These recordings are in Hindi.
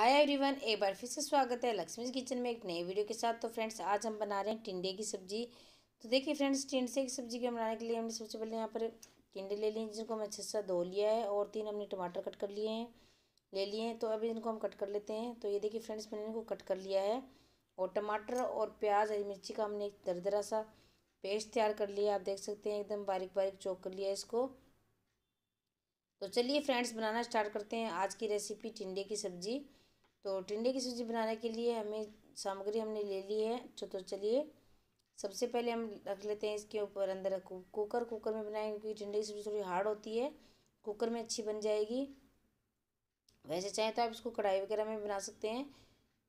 हाय एवरीवन एक बार फिर से स्वागत है लक्ष्मी किचन में एक नए वीडियो के साथ तो फ्रेंड्स आज हम बना रहे हैं टिंडे की सब्जी तो देखिए फ्रेंड्स टिंडे की सब्जी के बनाने के लिए हमने सबसे पहले यहाँ पर टिंडे ले लिए जिनको हमने अच्छे से धो लिया है और तीन हमने टमाटर कट कर लिए हैं ले लिए हैं तो अभी इनको हम कट कर लेते हैं तो ये देखिए फ्रेंड्स मैंने इनको कट कर लिया है और टमाटर और प्याज हरी मिर्ची का हमने एक दरदरा सा पेस्ट तैयार कर लिया आप देख सकते हैं एकदम बारीक बारीक चौक कर लिया इसको तो चलिए फ्रेंड्स बनाना स्टार्ट करते हैं आज की रेसिपी टिंडे की सब्ज़ी तो टिंडे की सब्ज़ी बनाने के लिए हमें सामग्री हमने ले ली है तो तो चलिए सबसे पहले हम रख लेते हैं इसके ऊपर अंदर कुकर कुकर में बनाएंगे क्योंकि टिंडे की सब्ज़ी थोड़ी हार्ड होती है कुकर में अच्छी बन जाएगी वैसे चाहें तो आप इसको कढ़ाई वगैरह में बना सकते हैं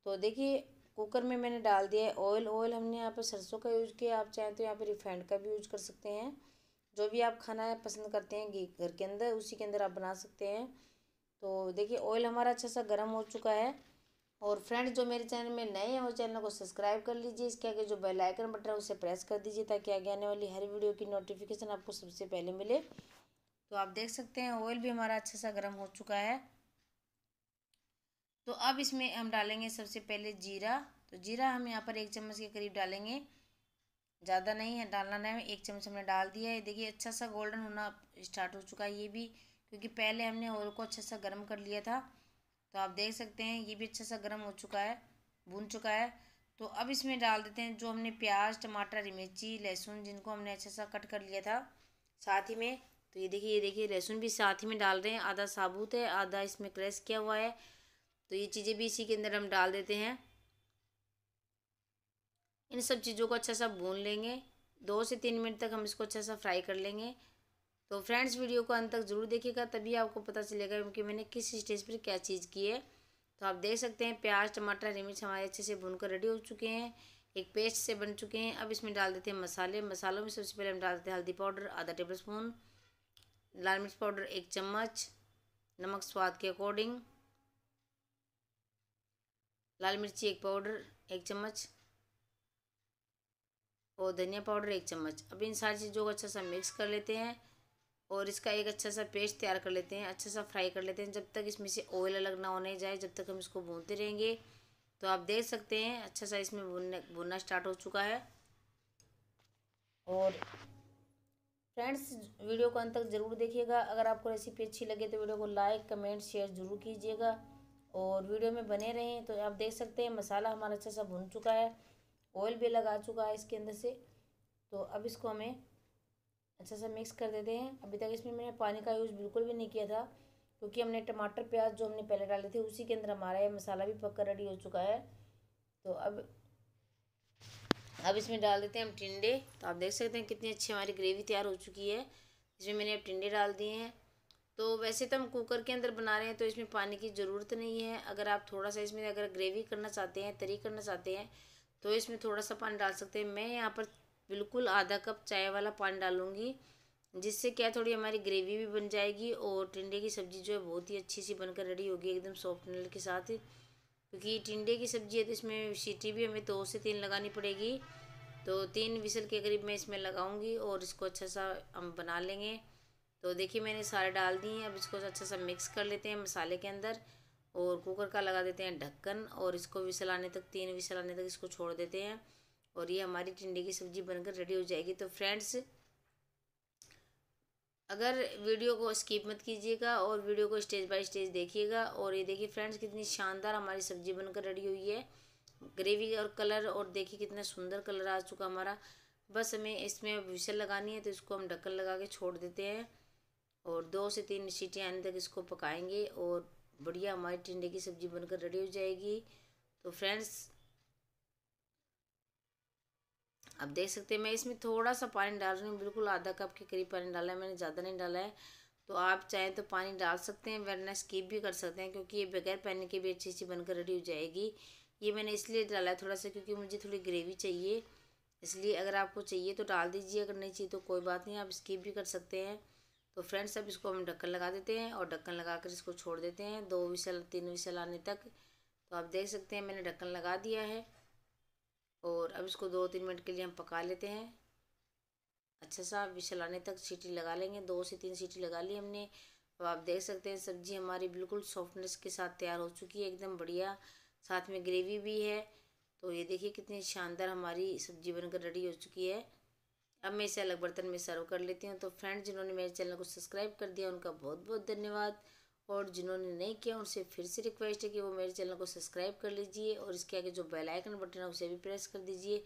तो देखिए कुकर में मैंने डाल दिया है ऑयल ऑयल हमने यहाँ पर सरसों का यूज़ किया आप चाहें तो यहाँ पर रिफाइंड का भी यूज़ कर सकते हैं जो भी आप खाना पसंद करते हैं घी घर के अंदर उसी के अंदर आप बना सकते हैं तो देखिए ऑयल हमारा अच्छा सा गर्म हो चुका है और फ्रेंड्स जो मेरे चैनल में नए हैं वो चैनल को सब्सक्राइब कर लीजिए इसके आगे जो बेल आइकन बटन है उसे प्रेस कर दीजिए ताकि आगे आने वाली हर वीडियो की नोटिफिकेशन आपको सबसे पहले मिले तो आप देख सकते हैं ऑयल भी हमारा अच्छा सा गर्म हो चुका है तो अब इसमें हम डालेंगे सबसे पहले जीरा तो जीरा हम यहाँ पर एक चम्मच के करीब डालेंगे ज़्यादा नहीं है डालना नहीं है एक चम्मच हमने डाल दिया है देखिए अच्छा सा गोल्डन होना स्टार्ट हो चुका है ये भी क्योंकि पहले हमने ऑयल को अच्छे सा गर्म कर लिया था तो आप देख सकते हैं ये भी अच्छा सा गर्म हो चुका है भून चुका है तो अब इसमें डाल देते हैं जो हमने प्याज टमाटर मिर्ची लहसुन जिनको हमने अच्छे सा कट कर लिया था साथ ही में तो ये देखिए ये देखिए लहसुन भी साथ ही में डाल रहे हैं आधा साबुत है आधा इसमें क्रेस किया हुआ है तो ये चीज़ें भी इसी के अंदर हम डाल देते हैं इन सब चीज़ों को अच्छा सा भून लेंगे दो से तीन मिनट तक हम इसको अच्छा सा फ्राई कर लेंगे तो फ्रेंड्स वीडियो को अंत तक जरूर देखिएगा तभी आपको पता चलेगा कि मैंने किस स्टेज पर क्या चीज़ की है तो आप देख सकते हैं प्याज टमाटर मिर्च हमारे अच्छे से भून कर रेडी हो चुके हैं एक पेस्ट से बन चुके हैं अब इसमें डाल देते हैं मसाले मसालों में सबसे पहले हम डाल देते हैं हल्दी पाउडर आधा टेबल स्पून लाल मिर्च पाउडर एक चम्मच नमक स्वाद के अकॉर्डिंग लाल मिर्ची एक पाउडर एक चम्मच और धनिया पाउडर एक चम्मच अब इन सारी चीज़ों को अच्छा सा मिक्स कर लेते हैं और इसका एक अच्छा सा पेस्ट तैयार कर लेते हैं अच्छा सा फ्राई कर लेते हैं जब तक इसमें से ऑयल अलग ना होने जाए जब तक हम इसको भूनते रहेंगे तो आप देख सकते हैं अच्छा सा इसमें भूनने भूनना स्टार्ट हो चुका है और फ्रेंड्स वीडियो को अंत तक ज़रूर देखिएगा अगर आपको रेसिपी अच्छी लगे तो वीडियो को लाइक कमेंट शेयर ज़रूर कीजिएगा और वीडियो में बने रहें तो आप देख सकते हैं मसाला हमारा अच्छा सा भुन चुका है ऑयल भी लगा चुका है इसके अंदर से तो अब इसको हमें अच्छा सा मिक्स कर देते हैं अभी तक इसमें मैंने पानी का यूज़ बिल्कुल भी नहीं किया था क्योंकि हमने टमाटर प्याज जो हमने पहले डाले थे उसी के अंदर हमारा ये मसाला भी पक कर रेडी हो चुका है तो अब अब इसमें डाल देते हैं हम टिंडे तो आप देख सकते हैं कितनी अच्छी हमारी ग्रेवी तैयार हो चुकी है इसमें मैंने अब टिंडे डाल दिए हैं तो वैसे तो हम कुकर के अंदर बना रहे हैं तो इसमें पानी की ज़रूरत नहीं है अगर आप थोड़ा सा इसमें अगर ग्रेवी करना चाहते हैं तरी करना चाहते हैं तो इसमें थोड़ा सा पानी डाल सकते हैं मैं यहाँ पर बिल्कुल आधा कप चाय वाला पानी डालूँगी जिससे क्या थोड़ी हमारी ग्रेवी भी बन जाएगी और टिंडे की सब्ज़ी जो है बहुत ही अच्छी सी बनकर रेडी होगी एकदम सॉफ्ट नल के साथ क्योंकि टिंडे की सब्ज़ी है तो इसमें सीटी भी हमें दो से तीन लगानी पड़ेगी तो तीन विसल के करीब मैं इसमें लगाऊंगी और इसको अच्छा सा हम बना लेंगे तो देखिए मैंने सारे डाल दिए हैं अब इसको अच्छा सा मिक्स कर लेते हैं मसाले के अंदर और कुकर का लगा देते हैं ढक्कन और इसको विसल आने तक तीन विसल आने तक इसको छोड़ देते हैं और ये हमारी टिंडे की सब्ज़ी बनकर रेडी हो जाएगी तो फ्रेंड्स अगर वीडियो को स्किप मत कीजिएगा और वीडियो को स्टेज बाय स्टेज देखिएगा और ये देखिए फ्रेंड्स कितनी शानदार हमारी सब्ज़ी बनकर रेडी हुई है ग्रेवी और कलर और देखिए कितना सुंदर कलर आ चुका हमारा बस हमें इसमें विशल लगानी है तो इसको हम ढक्कन लगा के छोड़ देते हैं और दो से तीन सीटें आने तक इसको पकाएंगे और बढ़िया हमारी टिंडे की सब्ज़ी बनकर रेडी हो जाएगी तो फ्रेंड्स अब देख सकते हैं मैं इसमें थोड़ा सा पानी डाल रही हूँ बिल्कुल आधा कप के करीब पानी डाला है मैंने ज़्यादा नहीं डाला है तो आप चाहें तो पानी डाल सकते हैं वरना स्कीप भी कर सकते हैं क्योंकि ये बगैर पानी के भी अच्छी अच्छी बनकर रेडी हो जाएगी ये मैंने इसलिए डाला है थोड़ा सा क्योंकि मुझे थोड़ी ग्रेवी चाहिए इसलिए अगर आपको चाहिए तो डाल दीजिए अगर नहीं चाहिए तो कोई बात नहीं आप स्कीप भी कर सकते हैं तो फ्रेंड्स अब इसको हम ढक्कन लगा देते हैं और ढक्कन लगा कर इसको छोड़ देते हैं दो विसल तीन विसल आने तक तो आप देख सकते हैं मैंने ढक्कन लगा दिया है और अब इसको दो तीन मिनट के लिए हम पका लेते हैं अच्छा सा बिछलाने तक सीटी लगा लेंगे दो से तीन सीटी लगा ली हमने अब आप देख सकते हैं सब्ज़ी हमारी बिल्कुल सॉफ्टनेस के साथ तैयार हो चुकी है एकदम बढ़िया साथ में ग्रेवी भी है तो ये देखिए कितनी शानदार हमारी सब्ज़ी बनकर रेडी हो चुकी है अब मैं इसे अलग बर्तन में सर्व कर लेती हूँ तो फ्रेंड्स जिन्होंने मेरे चैनल को सब्सक्राइब कर दिया उनका बहुत बहुत धन्यवाद और जिन्होंने नहीं किया उनसे फिर से रिक्वेस्ट है कि वो मेरे चैनल को सब्सक्राइब कर लीजिए और इसके आगे जो बेल आइकन बटन है उसे भी प्रेस कर दीजिए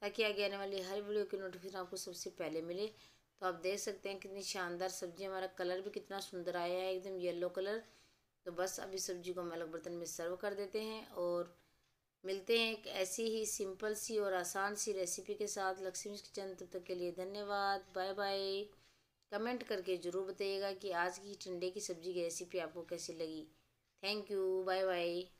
ताकि आगे आने वाली हर वीडियो की नोटिफिकेशन आपको सबसे पहले मिले तो आप देख सकते हैं कितनी शानदार सब्जी हमारा कलर भी कितना सुंदर आया है एकदम येलो कलर तो बस अभी सब्जी को हम अलग बर्तन में सर्व कर देते हैं और मिलते हैं एक ऐसी ही सिंपल सी और आसान सी रेसिपी के साथ लक्ष्मी किचन तब तक के लिए धन्यवाद बाय बाय कमेंट करके ज़रूर बताइएगा कि आज की ठंडे की सब्ज़ी की रेसिपी आपको कैसी लगी थैंक यू बाय बाय